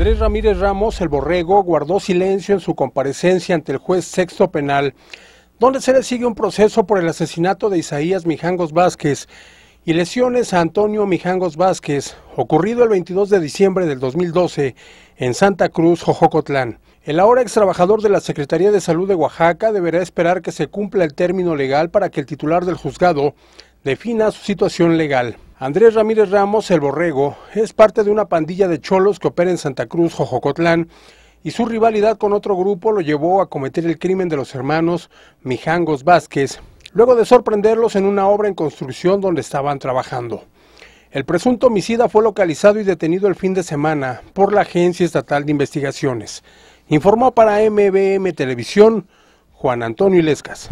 Andrés Ramírez Ramos, el borrego, guardó silencio en su comparecencia ante el juez sexto penal, donde se le sigue un proceso por el asesinato de Isaías Mijangos Vázquez y lesiones a Antonio Mijangos Vázquez, ocurrido el 22 de diciembre del 2012 en Santa Cruz, Jojocotlán. El ahora ex trabajador de la Secretaría de Salud de Oaxaca deberá esperar que se cumpla el término legal para que el titular del juzgado defina su situación legal. Andrés Ramírez Ramos, el Borrego, es parte de una pandilla de cholos que opera en Santa Cruz, Jojocotlán, y su rivalidad con otro grupo lo llevó a cometer el crimen de los hermanos Mijangos Vázquez, luego de sorprenderlos en una obra en construcción donde estaban trabajando. El presunto homicida fue localizado y detenido el fin de semana por la Agencia Estatal de Investigaciones. Informó para MBM Televisión Juan Antonio Ilescas.